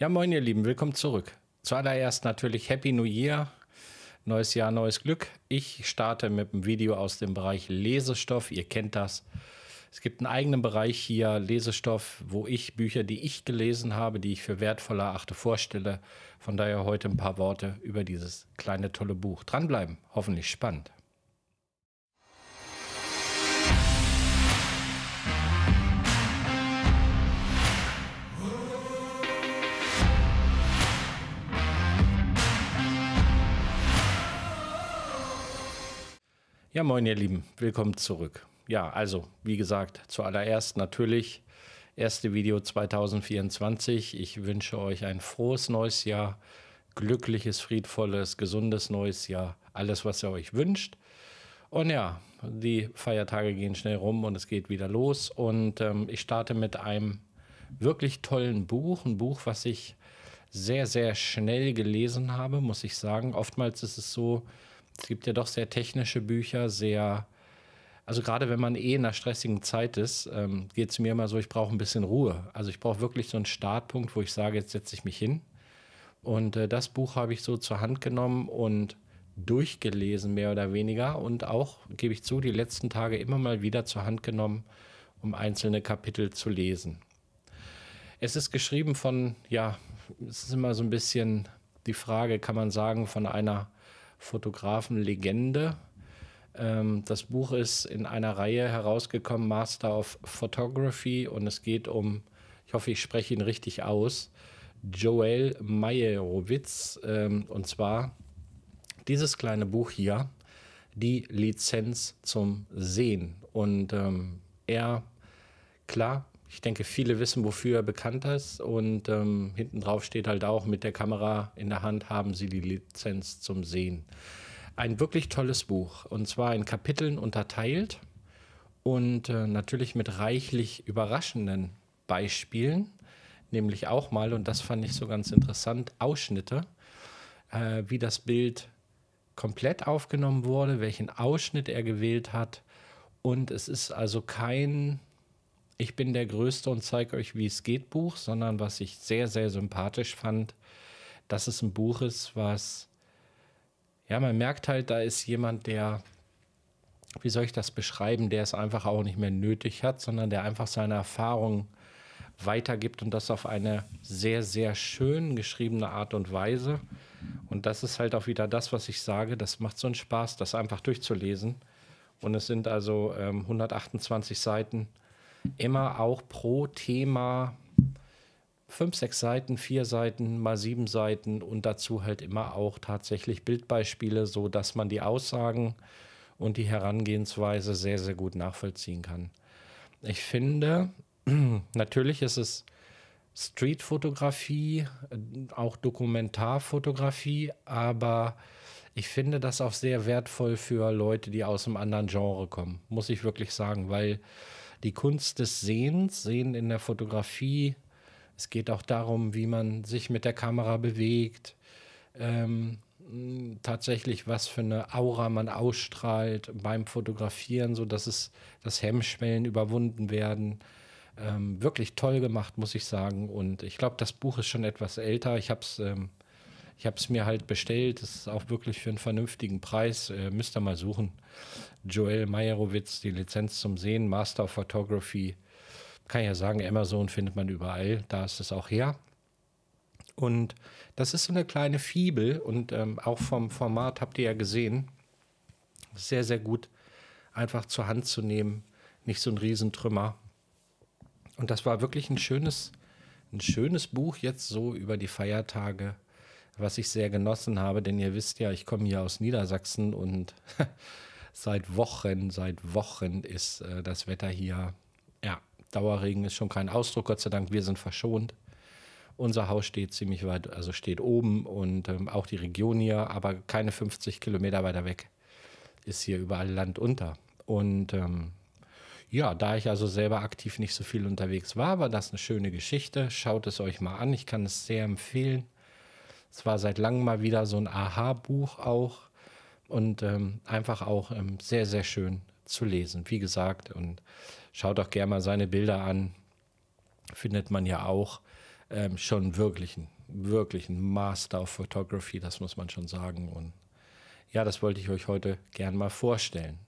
Ja, moin ihr Lieben, willkommen zurück. Zuallererst natürlich Happy New Year, neues Jahr, neues Glück. Ich starte mit einem Video aus dem Bereich Lesestoff, ihr kennt das. Es gibt einen eigenen Bereich hier, Lesestoff, wo ich Bücher, die ich gelesen habe, die ich für wertvoll erachte, vorstelle. Von daher heute ein paar Worte über dieses kleine tolle Buch. Dranbleiben, hoffentlich spannend. Ja, moin ihr Lieben, willkommen zurück. Ja, also wie gesagt, zuallererst natürlich erste Video 2024. Ich wünsche euch ein frohes neues Jahr, glückliches, friedvolles, gesundes neues Jahr, alles was ihr euch wünscht. Und ja, die Feiertage gehen schnell rum und es geht wieder los. Und ähm, ich starte mit einem wirklich tollen Buch, ein Buch, was ich sehr, sehr schnell gelesen habe, muss ich sagen. Oftmals ist es so, es gibt ja doch sehr technische Bücher, sehr, also gerade wenn man eh in einer stressigen Zeit ist, ähm, geht es mir immer so, ich brauche ein bisschen Ruhe. Also ich brauche wirklich so einen Startpunkt, wo ich sage, jetzt setze ich mich hin. Und äh, das Buch habe ich so zur Hand genommen und durchgelesen, mehr oder weniger. Und auch, gebe ich zu, die letzten Tage immer mal wieder zur Hand genommen, um einzelne Kapitel zu lesen. Es ist geschrieben von, ja, es ist immer so ein bisschen die Frage, kann man sagen, von einer Fotografenlegende. Ähm, das Buch ist in einer Reihe herausgekommen, Master of Photography, und es geht um, ich hoffe, ich spreche ihn richtig aus, Joel Meyerowitz. Ähm, und zwar dieses kleine Buch hier, die Lizenz zum Sehen. Und ähm, er, klar, ich denke, viele wissen, wofür er bekannt ist. Und ähm, hinten drauf steht halt auch, mit der Kamera in der Hand haben sie die Lizenz zum Sehen. Ein wirklich tolles Buch. Und zwar in Kapiteln unterteilt und äh, natürlich mit reichlich überraschenden Beispielen. Nämlich auch mal, und das fand ich so ganz interessant, Ausschnitte, äh, wie das Bild komplett aufgenommen wurde, welchen Ausschnitt er gewählt hat. Und es ist also kein ich bin der Größte und zeige euch, wie es geht Buch, sondern was ich sehr, sehr sympathisch fand, dass es ein Buch ist, was, ja, man merkt halt, da ist jemand, der, wie soll ich das beschreiben, der es einfach auch nicht mehr nötig hat, sondern der einfach seine Erfahrungen weitergibt und das auf eine sehr, sehr schön geschriebene Art und Weise. Und das ist halt auch wieder das, was ich sage. Das macht so einen Spaß, das einfach durchzulesen. Und es sind also ähm, 128 Seiten immer auch pro Thema fünf, sechs Seiten, vier Seiten, mal sieben Seiten und dazu halt immer auch tatsächlich Bildbeispiele, so dass man die Aussagen und die Herangehensweise sehr, sehr gut nachvollziehen kann. Ich finde, natürlich ist es Streetfotografie, auch Dokumentarfotografie, aber ich finde das auch sehr wertvoll für Leute, die aus einem anderen Genre kommen, muss ich wirklich sagen, weil die Kunst des Sehens, Sehen in der Fotografie. Es geht auch darum, wie man sich mit der Kamera bewegt, ähm, tatsächlich was für eine Aura man ausstrahlt beim Fotografieren, sodass es, dass Hemmschwellen überwunden werden. Ähm, wirklich toll gemacht, muss ich sagen. Und ich glaube, das Buch ist schon etwas älter. Ich habe es ähm, ich habe es mir halt bestellt. Das ist auch wirklich für einen vernünftigen Preis. Äh, müsst ihr mal suchen. Joel Meyerowitz, die Lizenz zum Sehen, Master of Photography. Kann ja sagen, Amazon findet man überall. Da ist es auch her. Und das ist so eine kleine Fibel. Und ähm, auch vom Format habt ihr ja gesehen. Sehr, sehr gut einfach zur Hand zu nehmen. Nicht so ein Riesentrümmer. Und das war wirklich ein schönes, ein schönes Buch jetzt so über die Feiertage was ich sehr genossen habe, denn ihr wisst ja, ich komme hier aus Niedersachsen und seit Wochen, seit Wochen ist äh, das Wetter hier, ja, Dauerregen ist schon kein Ausdruck, Gott sei Dank, wir sind verschont. Unser Haus steht ziemlich weit, also steht oben und ähm, auch die Region hier, aber keine 50 Kilometer weiter weg ist hier überall Land unter. Und ähm, ja, da ich also selber aktiv nicht so viel unterwegs war, war das eine schöne Geschichte. Schaut es euch mal an, ich kann es sehr empfehlen. Es war seit langem mal wieder so ein Aha-Buch auch und ähm, einfach auch ähm, sehr, sehr schön zu lesen, wie gesagt. Und schaut auch gerne mal seine Bilder an. Findet man ja auch ähm, schon wirklich, wirklich ein Master of Photography, das muss man schon sagen. Und ja, das wollte ich euch heute gerne mal vorstellen.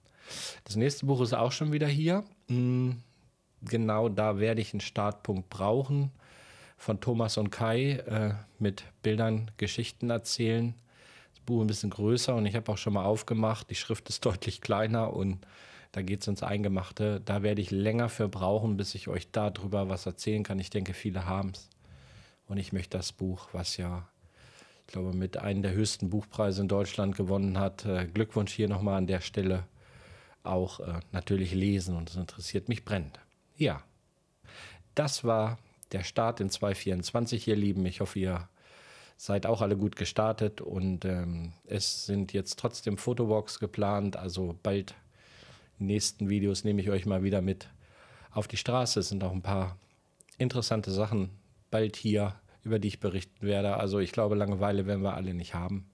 Das nächste Buch ist auch schon wieder hier. Hm, genau da werde ich einen Startpunkt brauchen von Thomas und Kai äh, mit Bildern Geschichten erzählen. Das Buch ein bisschen größer und ich habe auch schon mal aufgemacht. Die Schrift ist deutlich kleiner und da geht es ins Eingemachte. Da werde ich länger für brauchen, bis ich euch darüber was erzählen kann. Ich denke, viele haben es. Und ich möchte das Buch, was ja, ich glaube, mit einem der höchsten Buchpreise in Deutschland gewonnen hat, äh, Glückwunsch hier nochmal an der Stelle, auch äh, natürlich lesen und es interessiert mich brennend. Ja, das war der Start in 2024 ihr lieben. Ich hoffe, ihr seid auch alle gut gestartet und ähm, es sind jetzt trotzdem Fotowalks geplant. Also bald nächsten Videos nehme ich euch mal wieder mit auf die Straße. Es sind auch ein paar interessante Sachen bald hier, über die ich berichten werde. Also ich glaube, Langeweile werden wir alle nicht haben.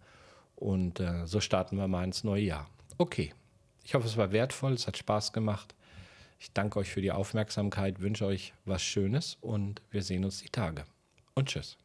Und äh, so starten wir mal ins neue Jahr. Okay. Ich hoffe, es war wertvoll, es hat Spaß gemacht. Ich danke euch für die Aufmerksamkeit, wünsche euch was Schönes und wir sehen uns die Tage. Und tschüss.